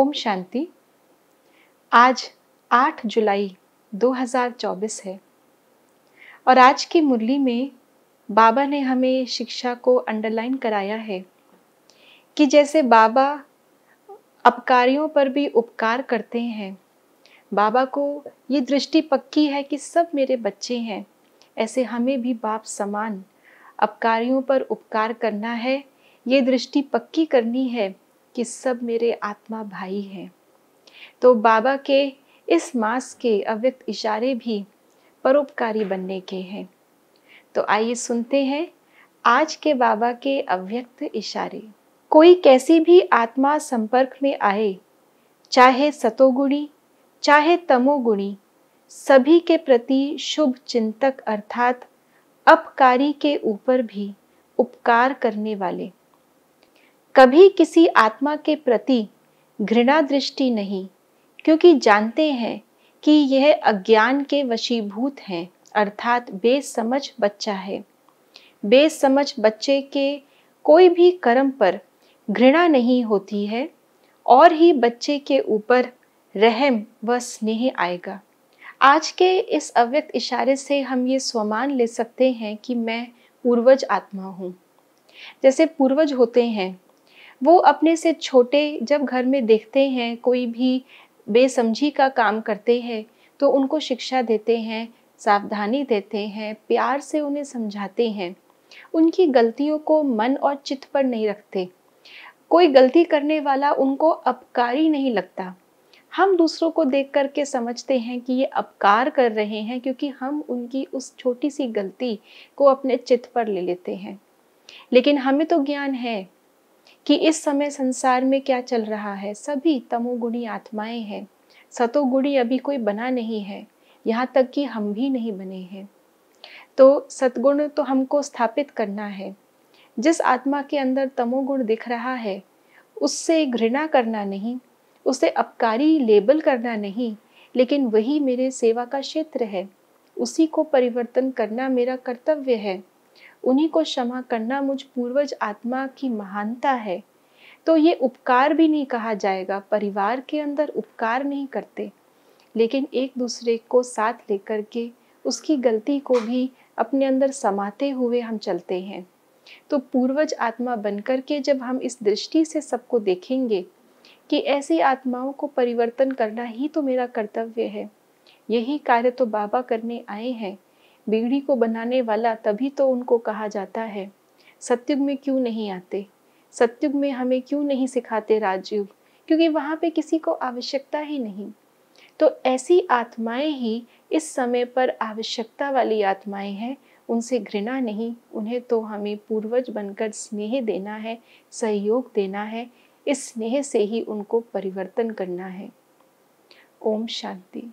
ओम शांति आज 8 जुलाई 2024 है और आज की मुरली में बाबा ने हमें शिक्षा को अंडरलाइन कराया है कि जैसे बाबा अपकारियों पर भी उपकार करते हैं बाबा को ये दृष्टि पक्की है कि सब मेरे बच्चे हैं ऐसे हमें भी बाप समान अपकारियों पर उपकार करना है ये दृष्टि पक्की करनी है कि सब मेरे आत्मा भाई हैं तो बाबा के इस मास के अव्यक्त इशारे भी परोपकारी बनने के हैं तो आइए सुनते हैं आज के बाबा के अव्यक्त इशारे कोई कैसी भी आत्मा संपर्क में आए चाहे सतोगुणी चाहे तमोगुणी सभी के प्रति शुभ चिंतक अर्थात अपकारी के ऊपर भी उपकार करने वाले कभी किसी आत्मा के प्रति घृणा दृष्टि नहीं क्योंकि जानते हैं कि यह अज्ञान के वशीभूत हैं अर्थात बेसमझ बच्चा है बेसमझ बच्चे के कोई भी कर्म पर घृणा नहीं होती है और ही बच्चे के ऊपर रहम व स्नेह आएगा आज के इस अव्यक्त इशारे से हम ये स्वमान ले सकते हैं कि मैं पूर्वज आत्मा हूँ जैसे पूर्वज होते हैं वो अपने से छोटे जब घर में देखते हैं कोई भी बेसमझी का काम करते हैं तो उनको शिक्षा देते हैं सावधानी देते हैं प्यार से उन्हें समझाते हैं उनकी गलतियों को मन और चित्त पर नहीं रखते कोई गलती करने वाला उनको अपकारी नहीं लगता हम दूसरों को देख करके समझते हैं कि ये अपकार कर रहे हैं क्योंकि हम उनकी उस छोटी सी गलती को अपने चित्त पर ले लेते हैं लेकिन हमें तो ज्ञान है कि इस समय संसार में क्या चल रहा है सभी तमोगुणी आत्माएं हैं सतोगुणी अभी कोई बना नहीं है यहाँ तक कि हम भी नहीं बने हैं तो सतगुण तो हमको स्थापित करना है जिस आत्मा के अंदर तमोगुण दिख रहा है उससे घृणा करना नहीं उसे अपकारी लेबल करना नहीं लेकिन वही मेरे सेवा का क्षेत्र है उसी को परिवर्तन करना मेरा कर्तव्य है उन्हीं को क्षमा करना मुझ पूर्वज आत्मा की महानता है तो ये उपकार भी नहीं कहा जाएगा परिवार के अंदर उपकार नहीं करते लेकिन एक दूसरे को साथ लेकर के उसकी गलती को भी अपने अंदर समाते हुए हम चलते हैं तो पूर्वज आत्मा बनकर के जब हम इस दृष्टि से सबको देखेंगे कि ऐसी आत्माओं को परिवर्तन करना ही तो मेरा कर्तव्य है यही कार्य तो बाबा करने आए हैं बीड़ी को बनाने वाला तभी तो उनको कहा जाता है सत्युग में क्यों नहीं आते सत्युग में हमें क्यों नहीं सिखाते राजयुग क्योंकि वहाँ पे किसी को आवश्यकता ही नहीं तो ऐसी आत्माएं ही इस समय पर आवश्यकता वाली आत्माएं हैं उनसे घृणा नहीं उन्हें तो हमें पूर्वज बनकर स्नेह देना है सहयोग देना है इस स्नेह से ही उनको परिवर्तन करना है ओम शांति